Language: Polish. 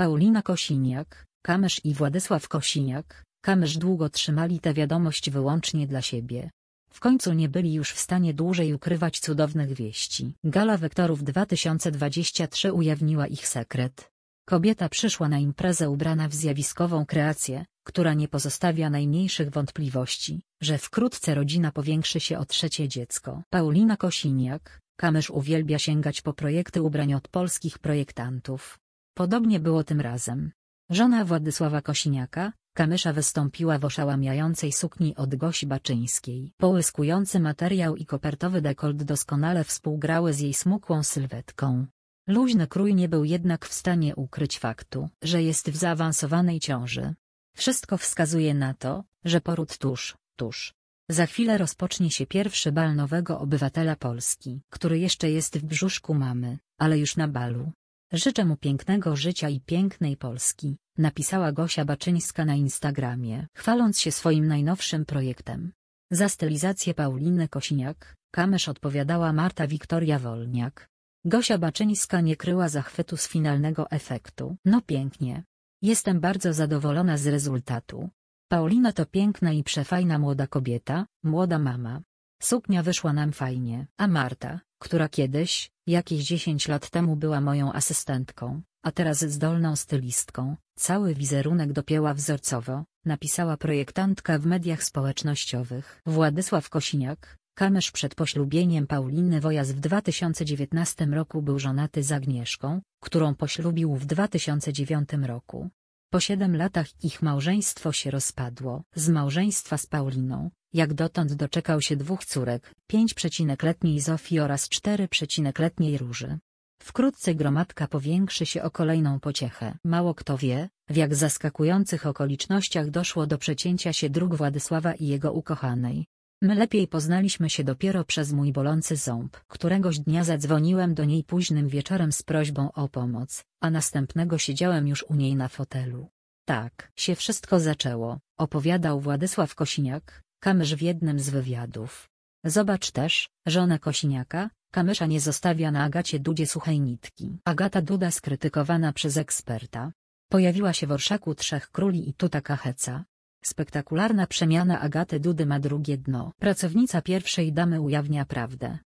Paulina Kosiniak, Kamysz i Władysław Kosiniak, Kamysz długo trzymali tę wiadomość wyłącznie dla siebie. W końcu nie byli już w stanie dłużej ukrywać cudownych wieści. Gala Wektorów 2023 ujawniła ich sekret. Kobieta przyszła na imprezę ubrana w zjawiskową kreację, która nie pozostawia najmniejszych wątpliwości, że wkrótce rodzina powiększy się o trzecie dziecko. Paulina Kosiniak, Kamysz uwielbia sięgać po projekty ubrań od polskich projektantów. Podobnie było tym razem. Żona Władysława Kosiniaka, Kamysza wystąpiła w oszałamiającej sukni od Gosi Baczyńskiej. Połyskujący materiał i kopertowy dekolt doskonale współgrały z jej smukłą sylwetką. Luźny krój nie był jednak w stanie ukryć faktu, że jest w zaawansowanej ciąży. Wszystko wskazuje na to, że poród tuż, tuż. Za chwilę rozpocznie się pierwszy bal nowego obywatela Polski, który jeszcze jest w brzuszku mamy, ale już na balu. Życzę mu pięknego życia i pięknej Polski, napisała Gosia Baczyńska na Instagramie, chwaląc się swoim najnowszym projektem. Za stylizację Pauliny Kosiniak, kamysz odpowiadała Marta Wiktoria Wolniak. Gosia Baczyńska nie kryła zachwytu z finalnego efektu. No pięknie. Jestem bardzo zadowolona z rezultatu. Paulina to piękna i przefajna młoda kobieta, młoda mama. Suknia wyszła nam fajnie, a Marta, która kiedyś, jakieś 10 lat temu była moją asystentką, a teraz zdolną stylistką, cały wizerunek dopięła wzorcowo, napisała projektantka w mediach społecznościowych. Władysław Kosiniak, Kamysz przed poślubieniem Pauliny Wojas w 2019 roku był żonaty z Agnieszką, którą poślubił w 2009 roku. Po siedem latach ich małżeństwo się rozpadło. Z małżeństwa z Pauliną, jak dotąd doczekał się dwóch córek, 5-letniej Zofii oraz 4-letniej Róży. Wkrótce gromadka powiększy się o kolejną pociechę. Mało kto wie, w jak zaskakujących okolicznościach doszło do przecięcia się dróg Władysława i jego ukochanej. My lepiej poznaliśmy się dopiero przez mój bolący ząb. Któregoś dnia zadzwoniłem do niej późnym wieczorem z prośbą o pomoc, a następnego siedziałem już u niej na fotelu. Tak się wszystko zaczęło, opowiadał Władysław Kosiniak, Kamysz w jednym z wywiadów. Zobacz też, żona Kosiniaka, Kamysza nie zostawia na Agacie Dudzie suchej nitki. Agata Duda skrytykowana przez eksperta. Pojawiła się w Orszaku Trzech Króli i tu heca. Spektakularna przemiana Agaty Dudy ma drugie dno. Pracownica pierwszej damy ujawnia prawdę.